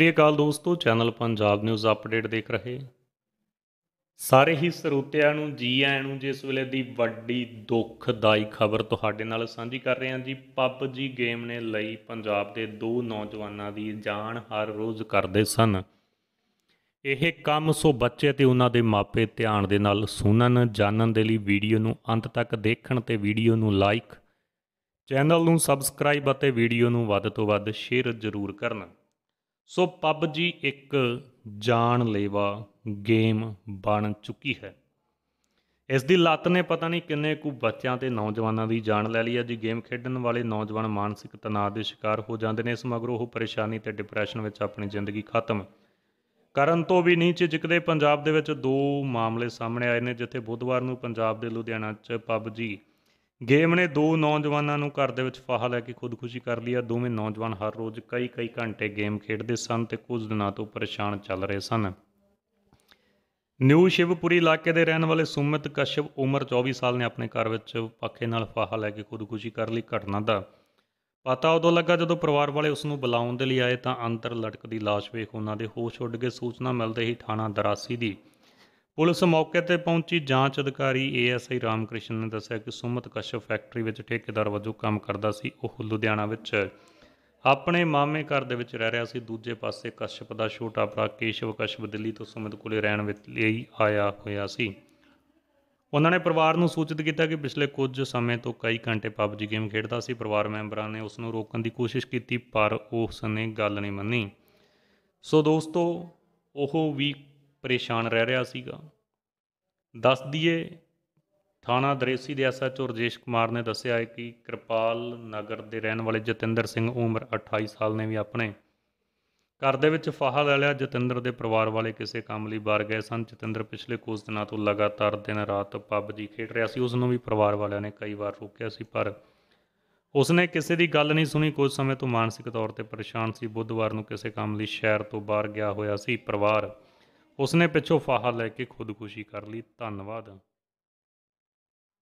ਸ੍ਰੀ ਅਕਾਲ ਦੋਸਤੋ channel Punjab news update ਦੇਖ ਰਹੇ ਸਾਰੇ ਹੀ ਸਰੋਤਿਆਂ ਨੂੰ ਜੀ ਆਇਆਂ ਨੂੰ ਜਿਸ ਵੇਲੇ ਦੀ ਵੱਡੀ ਦੁੱਖਦਾਈ ਖਬਰ ਤੁਹਾਡੇ ਨਾਲ ਸਾਂਝੀ ਕਰ ਰਹੇ ਹਾਂ ਜੀ PUBG ਗੇਮ ਨੇ ਲਈ ਪੰਜਾਬ ਦੇ ਦੋ ਨੌਜਵਾਨਾਂ ਦੀ ਜਾਨ ਹਰ ਰੋਜ਼ ਕਰਦੇ ਸਨ ਇਹ ਕੰਮ ਸੋ ਬੱਚੇ ਤੇ ਉਹਨਾਂ ਦੇ ਮਾਪੇ ਧਿਆਨ ਦੇ ਨਾਲ ਸੁਣਨ ਜਾਣਨ ਦੇ ਲਈ ਵੀਡੀਓ ਨੂੰ ਅੰਤ ਤੱਕ ਦੇਖਣ ਤੇ ਵੀਡੀਓ ਨੂੰ ਲਾਈਕ ਚੈਨਲ ਨੂੰ ਸਬਸਕ੍ਰਾਈਬ ਅਤੇ ਵੀਡੀਓ ਨੂੰ ਵੱਧ ਤੋਂ ਵੱਧ ਸ਼ੇਅਰ ਜ਼ਰੂਰ ਕਰਨਾ ਸੋ ਪਬਜੀ ਇੱਕ ਜਾਨਲੇਵਾ ਗੇਮ ਬਣ ਚੁੱਕੀ ਹੈ ਇਸ ਦੀ ਲੱਤ ਨੇ ਪਤਾ ਨਹੀਂ ਕਿੰਨੇ ਕੁ ਬੱਚਿਆਂ ਤੇ ਨੌਜਵਾਨਾਂ ਦੀ ਜਾਨ ਲੈ ਲਈ ਹੈ ਜੀ ਗੇਮ ਖੇਡਣ ਵਾਲੇ ਨੌਜਵਾਨ ਮਾਨਸਿਕ ਤਣਾਅ ਦੇ ਸ਼ਿਕਾਰ ਹੋ ਜਾਂਦੇ ਨੇ ਇਸ ਮਗਰੋਂ ਉਹ ਪਰੇਸ਼ਾਨੀ ਤੇ ਡਿਪਰੈਸ਼ਨ ਵਿੱਚ ਆਪਣੀ ਜ਼ਿੰਦਗੀ ਖਤਮ ਕਰਨ ਤੋਂ ਵੀ ਨਹੀਂ ਝਿਜਕਦੇ ਪੰਜਾਬ ਦੇ ਵਿੱਚ ਦੋ ਮਾਮਲੇ ਸਾਹਮਣੇ ਆਏ ਨੇ ਜਿੱਥੇ ਬੁੱਧਵਾਰ ਨੂੰ ਪੰਜਾਬ ਦੇ ਲੁਧਿਆਣਾ 'ਚ ਪਬਜੀ ਗੇਮ ਨੇ ਦੋ ਨੌਜਵਾਨਾਂ ਨੂੰ ਘਰ ਦੇ ਵਿੱਚ ਫਾਹਾ ਲੈ ਕੇ ਖੁਦਕੁਸ਼ੀ ਕਰ ਲਈ ਆ ਦੋਵੇਂ ਨੌਜਵਾਨ ਹਰ ਰੋਜ਼ ਕਈ ਕਈ ਘੰਟੇ ਗੇਮ ਖੇਡਦੇ ਸਨ ਤੇ ਕੁਝ ਦਿਨਾਂ ਤੋਂ ਪਰੇਸ਼ਾਨ ਚੱਲ ਰਹੇ ਸਨ ਨਿਊ ਸ਼ਿਵਪੁਰੀ ਇਲਾਕੇ ਦੇ ਰਹਿਣ ਵਾਲੇ ਸੁਮਿਤ ਕਸ਼ਵ ਉਮਰ 24 ਸਾਲ ਨੇ ਆਪਣੇ ਘਰ ਵਿੱਚ ਪੱਖੇ ਨਾਲ ਫਾਹਾ ਲੈ ਕੇ ਖੁਦਕੁਸ਼ੀ ਕਰ ਲਈ ਘਟਨਾ ਦਾ ਪਤਾ ਉਦੋਂ ਲੱਗਾ ਜਦੋਂ ਪਰਿਵਾਰ ਵਾਲੇ ਉਸ ਨੂੰ ਬੁਲਾਉਣ ਦੇ ਲਈ ਆਏ ਤਾਂ ਅੰਦਰ ਲਟਕਦੀ ਲਾਸ਼ ਵੇਖ ਉਹਨਾਂ ਦੇ ਹੋਸ਼ ਉੱਡ ਗਏ ਸੂਚਨਾ ਮਿਲਦੇ ਹੀ ਥਾਣਾ ਦਰਾਸੀ ਦੀ ਪੁਲਿਸ ਮੌਕੇ ਤੇ ਪਹੁੰਚੀ ਜਾਂਚ ਅਧਿਕਾਰੀ ਏਐਸਆਈ ਰਾਮਕ੍ਰਿਸ਼ਨ ਨੇ ਦੱਸਿਆ ਕਿ ਸੁਮਤ ਕਸ਼ਵ ਫੈਕਟਰੀ ਵਿੱਚ ਠੇਕੇਦਾਰ ਵਜੋਂ ਕੰਮ ਕਰਦਾ ਸੀ ਉਹ ਲੁਧਿਆਣਾ ਵਿੱਚ ਆਪਣੇ ਮਾਮੇ ਘਰ ਦੇ ਵਿੱਚ ਰਹਿ ਰਿਹਾ ਸੀ ਦੂਜੇ ਪਾਸੇ ਕਸ਼ਪ ਦਾ ਛੋਟਾ ਭਰਾ ਕੇਸ਼ਵ ਕਸ਼ਪ ਦਿੱਲੀ ਤੋਂ ਸੁਮਤ ਕੋਲੇ ਰਹਿਣ ਵਿੱਚ ਲਈ ਆਇਆ ਹੋਇਆ ਸੀ ਉਹਨਾਂ ਨੇ ਪਰਿਵਾਰ ਨੂੰ ਸੂਚਿਤ ਕੀਤਾ ਕਿ ਪਿਛਲੇ ਕੁਝ ਸਮੇਂ ਤੋਂ ਕਈ ਘੰਟੇ ਪਬਜੀ ਗੇਮ ਖੇਡਦਾ ਸੀ ਪਰਿਵਾਰ ਮੈਂਬਰਾਂ ਨੇ ਉਸ ਨੂੰ ਰੋਕਣ ਦੀ ਕੋਸ਼ਿਸ਼ ਕੀਤੀ ਪਰ ਉਸ ਨੇ ਗੱਲ ਨਹੀਂ ਮੰਨੀ ਸੋ ਦੋਸਤੋ ਉਹ ਵੀ ਪਰੇਸ਼ਾਨ ਰਹਿ ਰਿਹਾ ਸੀਗਾ ਦੱਸ ਦਈਏ ਥਾਣਾ ਦਰੇਸੀ ਦੇ ਐਸਐਚਓ ਰਜੇਸ਼ ਕੁਮਾਰ ਨੇ ਦੱਸਿਆ ਹੈ ਕਿ ਕਿਰਪਾਲ ਨਗਰ ਦੇ ਰਹਿਣ ਵਾਲੇ ਜਤਿੰਦਰ ਸਿੰਘ ਉਮਰ 28 ਸਾਲ ਨੇ ਵੀ ਆਪਣੇ ਘਰ ਦੇ ਵਿੱਚ ਫਾਹਾ ਲੈ ਲਿਆ ਜਤਿੰਦਰ ਦੇ ਪਰਿਵਾਰ ਵਾਲੇ ਕਿਸੇ ਕੰਮ ਲਈ ਬਾਹਰ ਗਏ ਸਨ ਜਤਿੰਦਰ ਪਿਛਲੇ ਕੁਝ ਦਿਨਾਂ ਤੋਂ ਲਗਾਤਾਰ ਦਿਨ ਰਾਤ ਪਬਜੀ ਖੇਡ ਰਿਹਾ ਸੀ ਉਸ ਨੂੰ ਵੀ ਪਰਿਵਾਰ ਵਾਲਿਆਂ ਨੇ ਕਈ ਵਾਰ ਰੋਕਿਆ ਸੀ ਪਰ ਉਸ ਨੇ ਕਿਸੇ ਦੀ ਗੱਲ ਨਹੀਂ ਸੁਣੀ ਕੁਝ ਸਮੇਂ ਤੋਂ ਮਾਨਸਿਕ ਤੌਰ ਤੇ ਪਰੇਸ਼ਾਨ ਸੀ ਬੁੱਧਵਾਰ ਨੂੰ ਕਿਸੇ ਕੰਮ ਲਈ ਸ਼ਹਿਰ ਤੋਂ ਬਾਹਰ ਗਿਆ ਹੋਇਆ ਸੀ ਪਰਿਵਾਰ ਉਸਨੇ ਪਿੱਛੋਂ ਫਾਹਾ ਲੈ ਕੇ ਖੁਦਕੁਸ਼ੀ ਕਰ ਲਈ ਧੰਨਵਾਦ